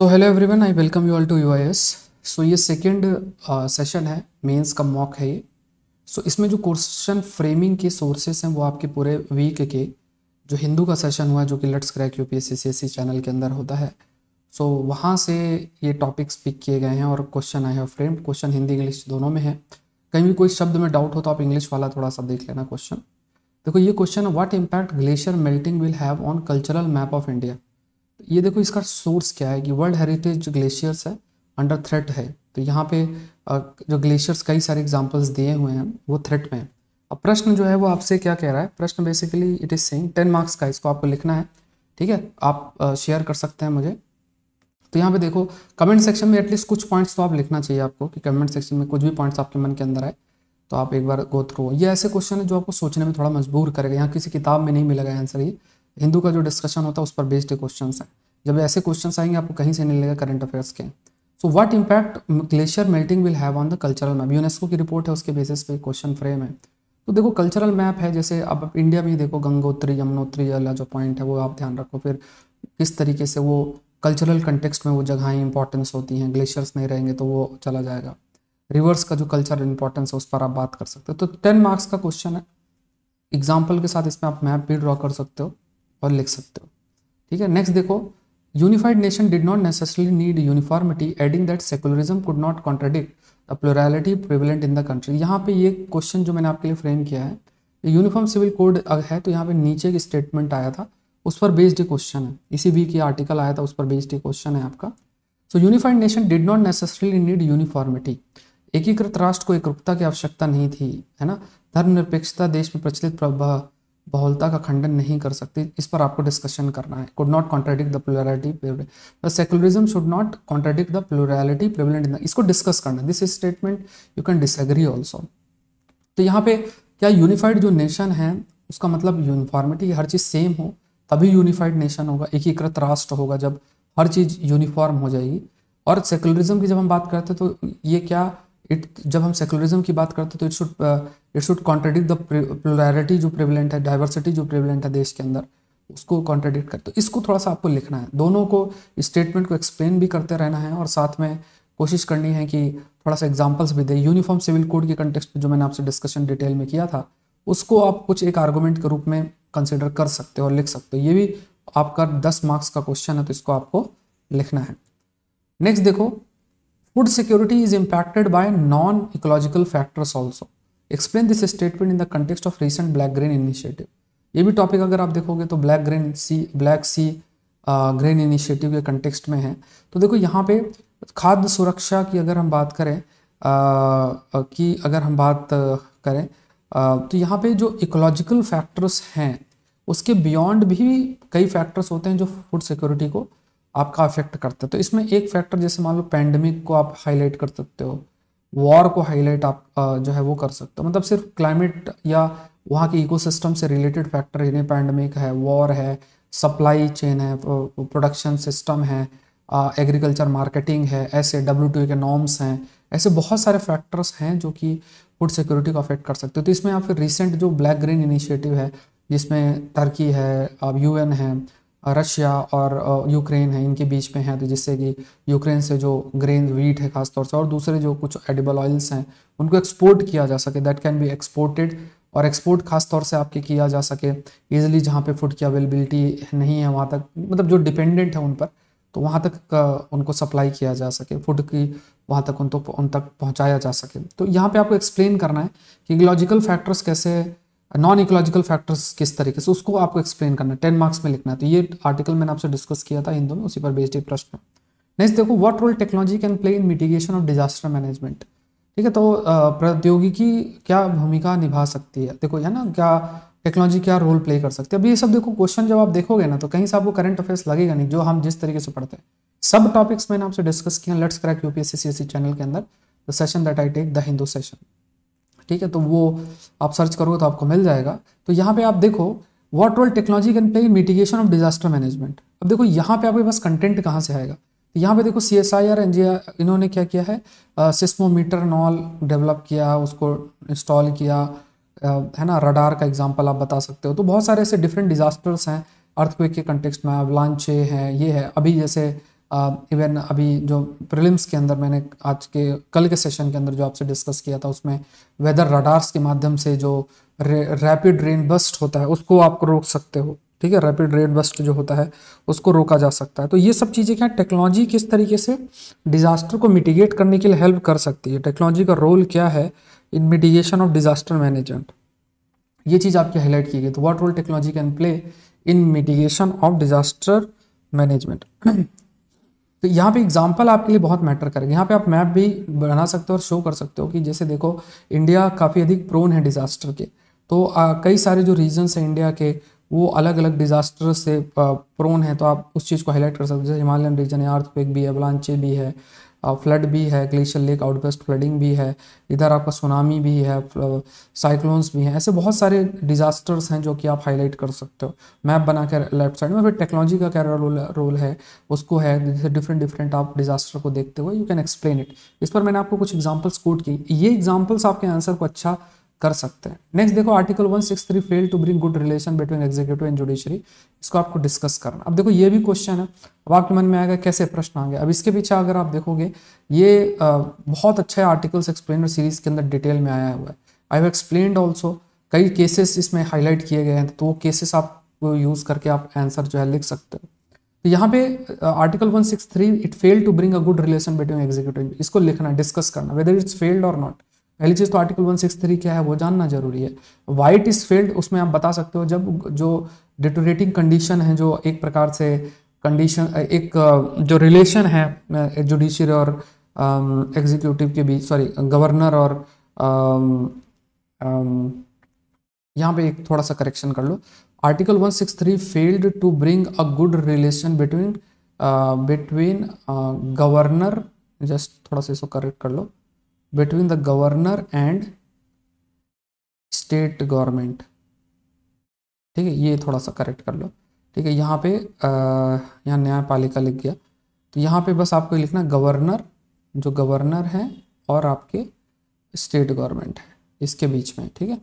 तो hello everyone I welcome you all to you so ये second session uh, है mains का mock है ये सो so, इसमें जो क्वेश्चन फ्रेमिंग के सोर्सेस हैं वो आपके पूरे वीक के जो हिंदू का सेशन हुआ जो कि लेट्स क्रैक यू पी चैनल के अंदर होता है सो so, वहाँ से ये टॉपिक्स पिक किए गए हैं और क्वेश्चन आए हैं फ्रेम क्वेश्चन हिंदी इंग्लिश दोनों में है कहीं भी कोई शब्द में डाउट हो तो आप इंग्लिश वाला थोड़ा सा देख लेना क्वेश्चन देखो ये question what impact glacier melting will have on cultural map of India ये देखो इसका सोर्स क्या है कि वर्ल्ड हेरिटेज ग्लेशियर्स है अंडर थ्रेट है तो यहाँ पे जो ग्लेशियर्स कई सारे एग्जाम्पल्स दिए हुए हैं वो थ्रेट में है अब प्रश्न जो है वो आपसे क्या कह रहा है प्रश्न basically it is same ten marks का इसको आपको लिखना है ठीक है आप शेयर कर सकते हैं मुझे तो यहाँ पे देखो कमेंट सेक्शन में एटलीस्ट कुछ पॉइंट्स तो आप लिखना चाहिए आपको कि कमेंट सेक्शन में कुछ भी पॉइंट्स आपके मन के अंदर आए तो आप एक बार गो थ्रू ये ऐसे क्वेश्चन है जो आपको सोचने में थोड़ा मजबूर करेगा यहाँ किसी किताब में नहीं मिलेगा आंसर ये हिंदू का जो डिस्कशन होता है उस पर बेस्ड क्वेश्चन है जब ऐसे क्वेश्चन आएंगे आपको कहीं से नहीं लगेगा करंट अफेयर्स के so what impact glacier melting will have on the cultural map UNESCO की रिपोर्ट है उसके बेसिस पे क्वेश्चन फ्रेम है तो देखो कल्चरल मैप है जैसे अब इंडिया में ही देखो गंगोत्री यमुनोत्री वाला जो पॉइंट है वो आप ध्यान रखो फिर किस तरीके से वो कल्चरल कंटेक्स्ट में वो जगहें इंपॉर्टेंस होती हैं ग्लेशियर्स नहीं रहेंगे तो वो चला जाएगा रिवर्स का जो कल्चर इंपॉर्टेंस है उस पर आप बात कर सकते हो तो टेन मार्क्स का क्वेश्चन है एग्जाम्पल के साथ इसमें आप मैप भी ड्रॉ कर सकते हो और लिख सकते हो ठीक है नेक्स्ट देखो unified nation did not necessary need uniformity adding that secularism could not contradict the plurality prevalent in the country यहाँ पे ये क्वेश्चन जो मैंने आपके लिए फ्रेम किया है यूनिफॉर्म सिविल कोड है तो यहाँ पे नीचे की स्टेटमेंट आया था उस पर बेस्ड ये क्वेश्चन है इसी वीक ये आर्टिकल आया था उस पर बेस्ड क्वेश्चन है आपका so unified nation did not necessary need uniformity एकीकृत राष्ट्र को एकरूपता की आवश्यकता नहीं थी है ना धर्मनिरपेक्षता देश में प्रचलित प्रभाव बहुलता का खंडन नहीं कर सकती इस पर आपको डिस्कशन करना है could not contradict the plurality secularism should not contradict the plurality prevalent in इसको डिस्कस करना this statement you can disagree also तो यहाँ पे क्या यूनिफाइड जो नेशन है उसका मतलब यूनिफॉर्मिटी हर चीज़ सेम हो तभी यूनिफाइड नेशन होगा एकीकृत राष्ट्र होगा जब हर चीज़ यूनिफॉर्म हो जाएगी और सेकुलरिज्म की जब हम बात करते हैं तो ये क्या इट जब हम सेकुलरिज्म की बात करते हैं तो it should it should contradict the जो प्रेवलेंट है डाइवर्सिटी जो प्रेवलेंट है देश के अंदर उसको कॉन्ट्रेडिक्ट करते तो इसको थोड़ा सा आपको लिखना है दोनों को स्टेटमेंट को एक्सप्लेन भी करते रहना है और साथ में कोशिश करनी है कि थोड़ा सा एग्जाम्पल्स भी दे यूनिफॉर्म सिविल कोड के कंटेक्स में जो मैंने आपसे डिस्कशन डिटेल में किया था उसको आप कुछ एक आर्गूमेंट के रूप में कंसिडर कर सकते हो और लिख सकते हो ये भी आपका दस मार्क्स का क्वेश्चन है तो इसको आपको लिखना है नेक्स्ट देखो Food security is impacted by non-ecological factors also. Explain this statement in the context of recent black grain initiative. ये भी टॉपिक अगर आप देखोगे तो Black Grain Sea Black Sea Grain Initiative के कंटेक्स्ट में है तो देखो यहाँ पे खाद्य सुरक्षा की अगर हम बात करें कि uh, uh, की अगर हम बात uh, करें आ, तो यहाँ पे जो इकोलॉजिकल फैक्टर्स हैं उसके बियॉन्ड भी कई फैक्टर्स होते हैं जो फूड सिक्योरिटी को आपका अफेक्ट करता है तो इसमें एक फैक्टर जैसे मान लो पैंडमिक को आप हाईलाइट कर सकते हो वॉर को हाईलाइट आप जो है वो कर सकते हो मतलब सिर्फ क्लाइमेट या वहाँ के इकोसिस्टम से रिलेटेड फैक्टर यानी पैंडमिक है वॉर है सप्लाई चेन है प्रोडक्शन सिस्टम है एग्रीकल्चर मार्केटिंग है ऐसे डब्ल्यू के नॉर्म्स हैं ऐसे बहुत सारे फैक्टर्स हैं जो कि फूड सिक्योरिटी को अफेक्ट कर सकते हो तो इसमें आप फिर रिसेंट जो ब्लैक ग्रीन इनिशिएटिव है जिसमें टर्की है अब यूएन है रशिया और यूक्रेन है इनके बीच में है तो जिससे कि यूक्रेन से जो ग्रेन वीट है खासतौर से और दूसरे जो कुछ एडिबल ऑयल्स हैं उनको एक्सपोर्ट किया जा सके दैट कैन बी एक्सपोर्टेड और एक्सपोर्ट खास तौर से आपके किया जा सके ईजिली जहाँ पे फूड की अवेलेबिलिटी नहीं है वहाँ तक मतलब जो डिपेंडेंट है उन पर तो वहाँ तक उनको सप्लाई किया जा सके फूड की वहाँ तक उन तक तो, उन तक पहुँचाया जा सके तो यहाँ पे आपको एक्सप्लेन करना है कि लॉजिकल फैक्टर्स कैसे नॉन इकोलॉजिकल फैक्टर्स किस तरीके से उसको आपको एक्सप्लेन करना है टेन मार्क्स में लिखना है तो ये आर्टिकल मैंने आपसे डिस्कस किया था हिंदू में उसी पर बेस्ड एक प्रश्न नेक्स्ट देखो what role technology can play in mitigation of disaster management ठीक है तो प्रौद्योगिकी क्या भूमिका निभा सकती है देखो है ना क्या टेक्नोलॉजी क्या रोल प्ले कर सकती है अभी ये सब देखो क्वेश्चन जब आप देखोगे ना तो कहीं से आपको करंट अफेयर्स लगेगा नहीं जो हम जिस तरीके से पढ़ते हैं सब टॉपिक्स मैंने आपसे डिस्कस किया let's crack UPSC CSC channel के अंदर the session that I take the Hindu session ठीक है तो वो आप सर्च करोगे तो आपको मिल जाएगा तो यहाँ पे आप देखो what role technology can play mitigation of disaster management अब देखो यहाँ पे आपके पास कंटेंट कहाँ से आएगा तो यहाँ पे देखो C S I R N G इन्होंने क्या किया है सिस्मोमीटर नॉल डेवलप किया उसको इंस्टॉल किया है ना रडार का एग्जाम्पल आप बता सकते हो तो बहुत सारे ऐसे डिफरेंट डिजास्टर्स हैं अर्थक्वेक के कंटेक्सट में अब लांचे हैं ये है अभी जैसे इवन अभी जो प्रिलिम्स के अंदर मैंने आज के कल के सेशन के अंदर जो आपसे डिस्कस किया था उसमें वेदर रडार्स के माध्यम से जो रे, रैपिड रेन बस्ट होता है उसको आप रोक सकते हो ठीक है रैपिड रेन बस्ट जो होता है उसको रोका जा सकता है तो ये सब चीज़ें क्या टेक्नोलॉजी किस तरीके से डिज़ास्टर को मिटिगेट करने के लिए हेल्प कर सकती है टेक्नोलॉजी का रोल क्या है in mitigation of disaster management ये चीज़ आपकी हाईलाइट की गई तो what role technology can play in mitigation of disaster management तो यहाँ पे एग्जाम्पल आपके लिए बहुत मैटर करेगा यहाँ पे आप मैप भी बना सकते हो और शो कर सकते हो कि जैसे देखो इंडिया काफ़ी अधिक प्रोन है डिज़ास्टर के तो आ, कई सारे जो रीजन्स हैं इंडिया के वो अलग अलग डिज़ास्टर से प्रोन है तो आप उस चीज़ को हाईलाइट कर सकते हो जैसे हिमालयन रीजन है आर्थक्वेक भी है ब्लांचे भी है फ्लड भी है ग्लेशियर लेक आउटबस्ट फ्लडिंग भी है इधर आपका सुनामी भी है साइक्लोन्स भी हैं ऐसे बहुत सारे डिज़ास्टर्स हैं जो कि आप हाईलाइट कर सकते हो मैप बना कर लेफ्ट साइड में फिर टेक्नोलॉजी का क्या रोल रोल है उसको है जैसे डिफरेंट डिफरेंट आप डिज़ास्टर को देखते हुए यू कैन एक्सप्लेन इट इस पर मैंने आपको कुछ एग्जाम्पल्स कोट की ये एग्जाम्पल्स आपके आंसर को अच्छा कर सकते हैं नेक्स्ट देखो article 163 fail to bring good relation between executive and judiciary इसको आपको डिस्कस करना अब देखो ये भी क्वेश्चन है अब आपके मन में आएगा कैसे प्रश्न आएंगे अब इसके पीछे अगर आप देखोगे ये बहुत अच्छे आर्टिकल्स एक्सप्लेनर सीरीज के अंदर डिटेल में आया हुआ है आई हैव एक्सप्लेन ऑल्सो कई केसेस इसमें हाईलाइट किए गए हैं तो वो केसेस आप यूज़ करके आप आंसर जो है लिख सकते हो तो यहाँ पे article three it fail to bring a good relation between executive इसको लिखना डिस्कस करना वेदर इट्स फेल्ड और नॉट पहली चीज़ तो आर्टिकल 163 क्या है वो जानना जरूरी है वाइट इज फील्ड उसमें आप बता सकते हो जब जो डिटोरेटिंग कंडीशन है जो एक प्रकार से कंडीशन एक जो रिलेशन है जुडिशरी और एग्जीक्यूटिव um, के बीच सॉरी गवर्नर और um, um, यहाँ पे एक थोड़ा सा करेक्शन कर लो article 163 failed to bring a good relation between between governor just थोड़ा सा इसको करेक्ट कर लो between the governor and state government ठीक है ये थोड़ा सा करेक्ट कर लो ठीक है यहाँ पे यहाँ न्यायपालिका लिख गया तो यहाँ पे बस आपको लिखना गवर्नर जो गवर्नर है और आपके स्टेट गवर्नमेंट है इसके बीच में ठीक है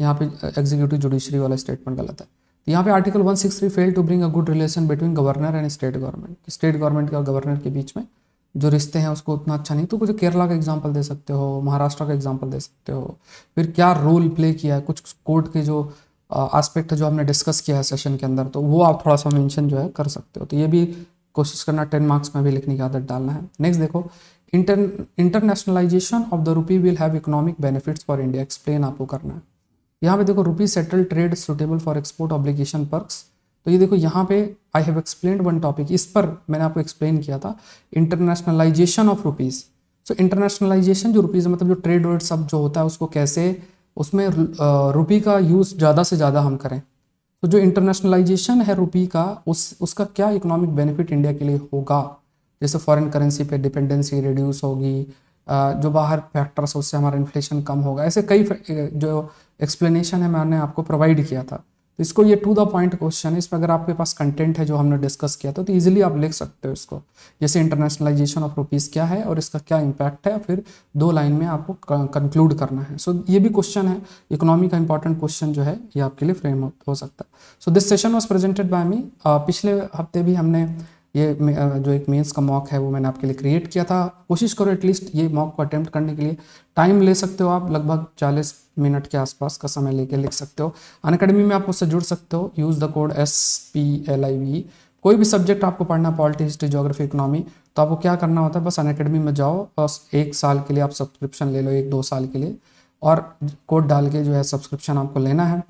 यहाँ पे एग्जीक्यूटिव जुडिशरी वाला स्टेटमेंट गलत है तो यहाँ पे article 163 fail to bring a good relation between governor and state government state government और गवर्नर के बीच में जो रिश्ते हैं उसको उतना अच्छा नहीं तो कुछ केरला का एग्जाम्पल दे सकते हो महाराष्ट्र का एग्जाम्पल दे सकते हो फिर क्या रोल प्ले किया है कुछ कोर्ट के जो आस्पेक्ट जो हमने डिस्कस किया है सेशन के अंदर तो वो आप थोड़ा सा मेंशन जो है कर सकते हो तो ये भी कोशिश करना टेन मार्क्स में भी लिखने की आदत डालना है नेक्स्ट देखो inter internationalisation of the rupee will have economic benefits for India explain आपको करना है यहाँ पे देखो rupee settle trade suitable for export obligation perks तो ये देखो यहाँ पे I have explain one topic इस पर मैंने आपको एक्सप्लेन किया था internationalisation of rupees so internationalisation जो रुपीज़ मतलब जो ट्रेड वेड सब जो होता है उसको कैसे उसमें रुपी का यूज़ ज़्यादा से ज़्यादा हम करें तो जो इंटरनेशनलाइजेशन है रुपी का उस उसका क्या इकोनॉमिक बेनिफिट इंडिया के लिए होगा जैसे फॉरेन करेंसी पे डिपेंडेंसी रिड्यूस होगी जो बाहर फैक्टर्स उससे हमारा इन्फ्लेशन कम होगा ऐसे कई जो एक्सप्लेनेशन है मैंने आपको प्रोवाइड किया था इसको ये टू द पॉइंट क्वेश्चन है इसमें अगर आपके पास कंटेंट है जो हमने डिस्कस किया था तो इजीली आप लिख सकते हो इसको जैसे इंटरनेशनलाइजेशन ऑफ रुपीज़ क्या है और इसका क्या इम्पैक्ट है फिर दो लाइन में आपको कंक्लूड करना है सो so, ये भी क्वेश्चन है इकोनॉमी का इंपॉर्टेंट क्वेश्चन जो है ये आपके लिए फ्रेम हो सकता है so this session was presented by me पिछले हफ्ते भी हमने ये जो एक मेंस का मॉक है वो मैंने आपके लिए क्रिएट किया था कोशिश करो एटलीस्ट ये मॉक को अटेम्प्ट करने के लिए टाइम ले सकते हो आप लगभग 40 मिनट के आसपास का समय लेके लिख सकते हो अन अकेडमी में आप उससे जुड़ सकते हो use the code S P L I V कोई भी सब्जेक्ट आपको पढ़ना पॉलिटी हिस्ट्री जोग्राफी इकोनॉमी तो आपको क्या करना होता है बस अन अकेडमी में जाओ बस एक साल के लिए आप सब्सक्रिप्शन ले लो एक दो साल के लिए और कोड डाल के जो है सब्सक्रिप्शन आपको लेना है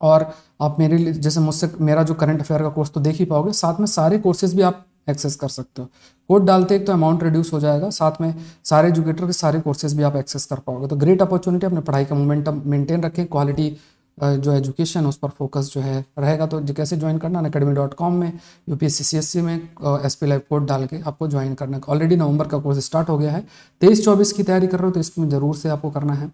और आप मेरे लिए जैसे मुझसे मेरा जो करंट अफेयर का कोर्स तो देख ही पाओगे साथ में सारे कोर्सेज भी आप एक्सेस कर सकते हो कोड डालते एक तो अमाउंट रिड्यूस हो जाएगा साथ में सारे एजुकेटर के सारे कोर्सेज भी आप एक्सेस कर पाओगे तो ग्रेट अपॉर्चुनिटी अपने पढ़ाई का मोमेंटम मेंटेन रखें क्वालिटी जो एजुकेशन उस पर फोकस जो है रहेगा तो कैसे ज्वाइन करना अकेडमी डॉट कॉम में यू पी में एस पी लाइव कोड डाल के आपको ज्वाइन करना ऑलरेडी नवंबर का कोर्स स्टार्ट हो गया है तेईस चौबीस की तैयारी कर रहे हो तो इसमें ज़रूर से आपको करना है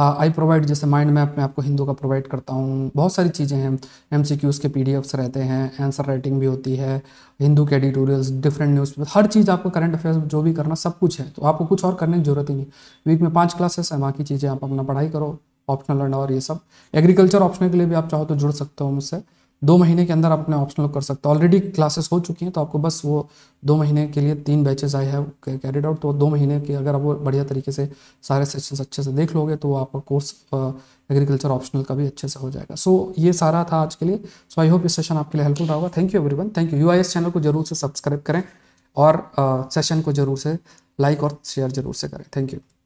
आई प्रोवाइड जैसे माइंड मैप में आपको हिंदू का प्रोवाइड करता हूँ बहुत सारी चीज़ें हैं एम सी क्यूज़ के पी डी एफ्स रहते हैं आंसर राइटिंग भी होती है हिंदू के एडिटोरियल्स डिफरेंट न्यूज़ हर चीज़ आपको करंट अफेयर्स जो भी करना सब कुछ है तो आपको कुछ और करने की ज़रूरत ही नहीं वीक में पाँच क्लासेस हैं बाकी चीज़ें आप अपना पढ़ाई करो ऑप्शनल लर्न और ये सब एग्रीकल्चर ऑप्शनल के लिए भी आप चाहो तो जुड़ सकते हो मुझसे दो महीने के अंदर आप अपने ऑप्शनल कर सकते हो ऑलरेडी क्लासेस हो चुकी हैं तो आपको बस वो दो महीने के लिए तीन बैचेज आए हैं कैरिड आउट तो दो महीने के अगर आप वो बढ़िया तरीके से सारे सेशंस अच्छे से देख लोगे तो आपका कोर्स एग्रीकल्चर ऑप्शनल का भी अच्छे से हो जाएगा सो so, ये सारा था आज के लिए सो आई होप इस सेशन आपके लिए हेल्पफुल रहा होगा thank you every thank you you channel को जरूर से सब्सक्राइब करें और सेशन uh, को जरूर से लाइक और शेयर जरूर से करें थैंक यू